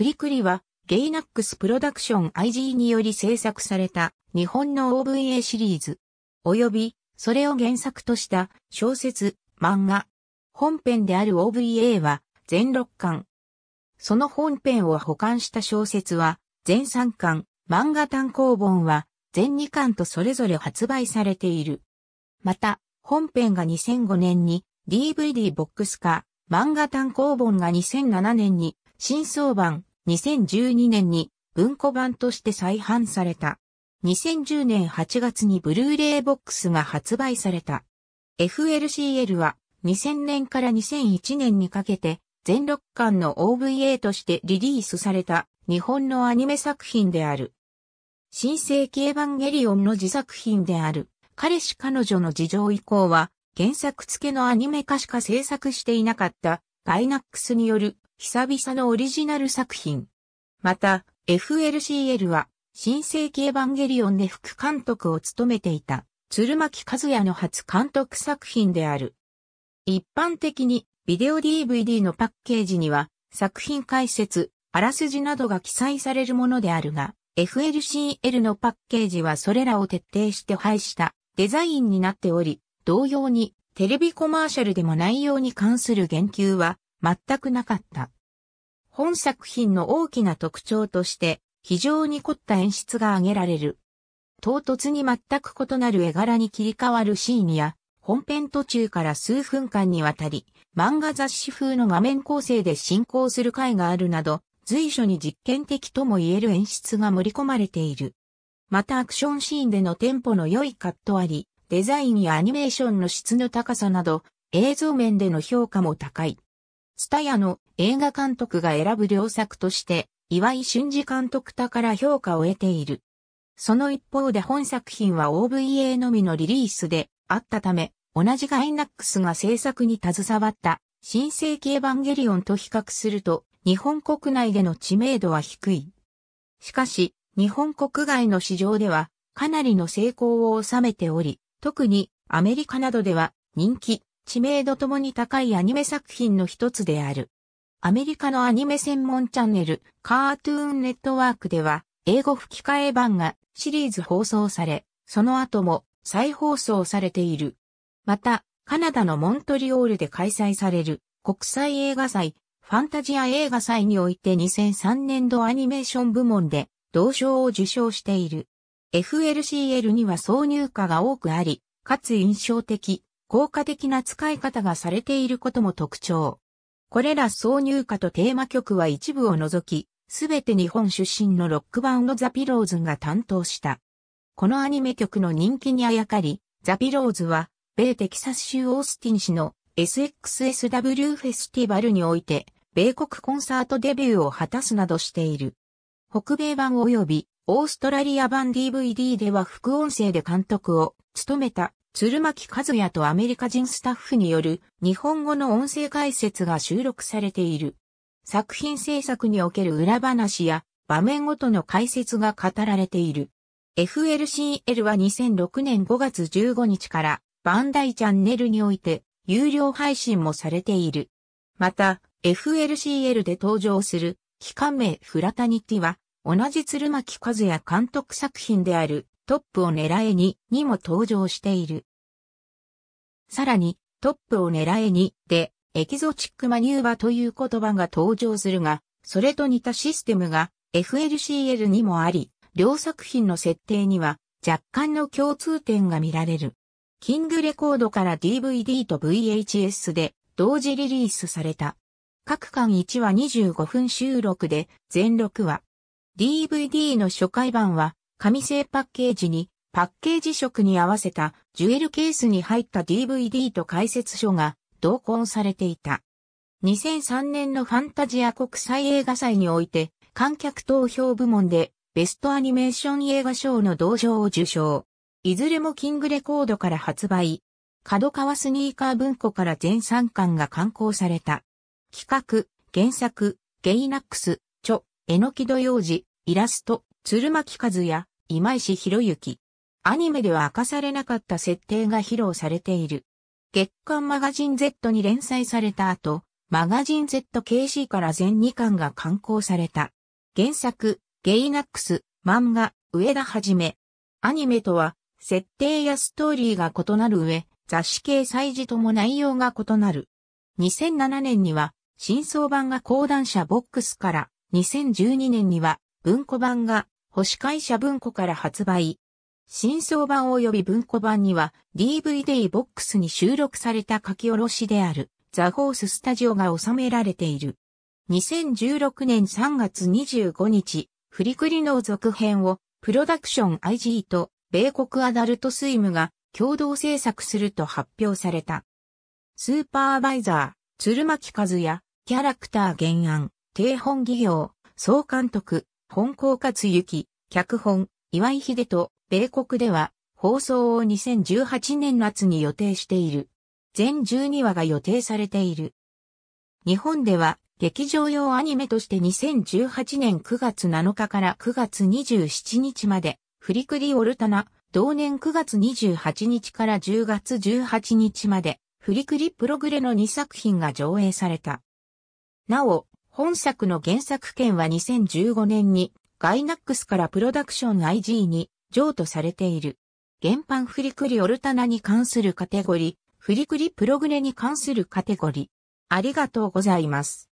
フリクリは、ゲイナックスプロダクション IG により制作された日本の OVA シリーズ、及びそれを原作とした小説、漫画。本編である OVA は全6巻。その本編を保管した小説は全3巻、漫画単行本は全2巻とそれぞれ発売されている。また、本編が2005年に DVD ボックス化、漫画単行本が2007年に新装版2012年に文庫版として再販された。2010年8月にブルーレイボックスが発売された。FLCL は2000年から2001年にかけて全6巻の OVA としてリリースされた日本のアニメ作品である。新世紀エヴァンゲリオンの自作品である彼氏彼女の事情以降は原作付けのアニメ化しか制作していなかったガイナックスによる久々のオリジナル作品。また、FLCL は、新世紀エヴァンゲリオンで副監督を務めていた、鶴巻和也の初監督作品である。一般的に、ビデオ DVD のパッケージには、作品解説、あらすじなどが記載されるものであるが、FLCL のパッケージはそれらを徹底して配したデザインになっており、同様にテレビコマーシャルでも内容に関する言及は全くなかった。本作品の大きな特徴として、非常に凝った演出が挙げられる。唐突に全く異なる絵柄に切り替わるシーンや、本編途中から数分間にわたり、漫画雑誌風の画面構成で進行する回があるなど、随所に実験的とも言える演出が盛り込まれている。またアクションシーンでのテンポの良いカットあり、デザインやアニメーションの質の高さなど、映像面での評価も高い。タヤの映画監督が選ぶ良作として、岩井俊二監督他から評価を得ている。その一方で本作品は OVA のみのリリースであったため、同じガイナックスが制作に携わった新世紀エヴァンゲリオンと比較すると、日本国内での知名度は低い。しかし、日本国外の市場ではかなりの成功を収めており、特にアメリカなどでは人気、知名度ともに高いアニメ作品の一つである。アメリカのアニメ専門チャンネル、カートゥーンネットワークでは、英語吹き替え版がシリーズ放送され、その後も再放送されている。また、カナダのモントリオールで開催される国際映画祭、ファンタジア映画祭において2003年度アニメーション部門で同賞を受賞している。FLCL には挿入歌が多くあり、かつ印象的、効果的な使い方がされていることも特徴。これら挿入歌とテーマ曲は一部を除き、すべて日本出身のロックバンドザ・ピローズが担当した。このアニメ曲の人気にあやかり、ザ・ピローズは、米テキサス州オースティン市の SXSW フェスティバルにおいて、米国コンサートデビューを果たすなどしている。北米版及びオーストラリア版 DVD では副音声で監督を務めた鶴巻和也とアメリカ人スタッフによる日本語の音声解説が収録されている。作品制作における裏話や場面ごとの解説が語られている。FLCL は2006年5月15日からバンダイチャンネルにおいて有料配信もされている。また、FLCL で登場する機関名フラタニティは同じ鶴巻和也監督作品であるトップを狙えににも登場している。さらにトップを狙えにでエキゾチックマニューバという言葉が登場するが、それと似たシステムが FLCL にもあり、両作品の設定には若干の共通点が見られる。キングレコードから DVD と VHS で同時リリースされた。各巻1話25分収録で、全6話。DVD の初回版は、紙製パッケージに、パッケージ色に合わせたジュエルケースに入った DVD と解説書が同梱されていた。2003年のファンタジア国際映画祭において、観客投票部門でベストアニメーション映画賞の同賞を受賞。いずれもキングレコードから発売。角川スニーカー文庫から全3巻が刊行された。企画、原作、ゲイナックス、著、えのきどようイラスト、鶴巻和也、今石博之。アニメでは明かされなかった設定が披露されている。月刊マガジン Z に連載された後、マガジン ZKC から全2巻が刊行された。原作、ゲイナックス、漫画、上田はじめ。アニメとは、設定やストーリーが異なる上、雑誌掲載時とも内容が異なる。2007年には、新相版が講談社ボックスから、2012年には文庫版が、星会社文庫から発売。新装版及び文庫版には、DVD ボックスに収録された書き下ろしである、ザ・ホーススタジオが収められている。2016年3月25日、フリクリの続編を、プロダクション IG と、米国アダルトスイムが、共同制作すると発表された。スーパーバイザー、鶴巻和也、キャラクター原案、低本企業、総監督、本校勝行、脚本、岩井秀と、米国では、放送を2018年夏に予定している。全12話が予定されている。日本では、劇場用アニメとして2018年9月7日から9月27日まで、フリクリオルタナ、同年9月28日から10月18日まで、フリクリプログレの2作品が上映された。なお、本作の原作権は2015年にガイナックスからプロダクション IG に譲渡されている。原版フリクリオルタナに関するカテゴリ、フリクリプログレに関するカテゴリ。ありがとうございます。